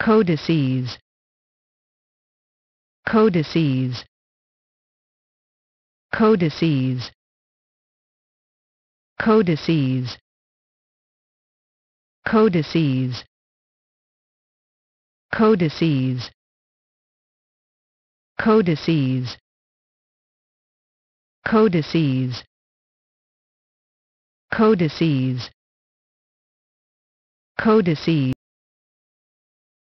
codices codices codices codices codices codices codices codices codices codices